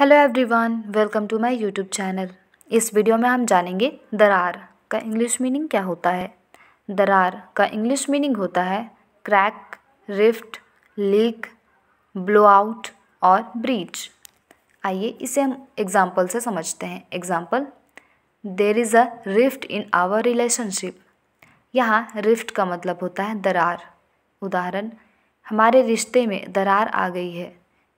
hello everyone welcome to my YouTube channel इस video में हम जानेंगे दरार का इंग्लिश मीनिंग क्या होता है दरार का इंग्लिश मीनिंग होता है crack rift leak blow out और ब्रीच आइए इसे हम एग्जाम्पल से समझते हैं example there is a rift in our relationship यहाँ रिफ्ट का मतलब होता है दरार उदाहरण हमारे रिश्ते में दरार आ गई है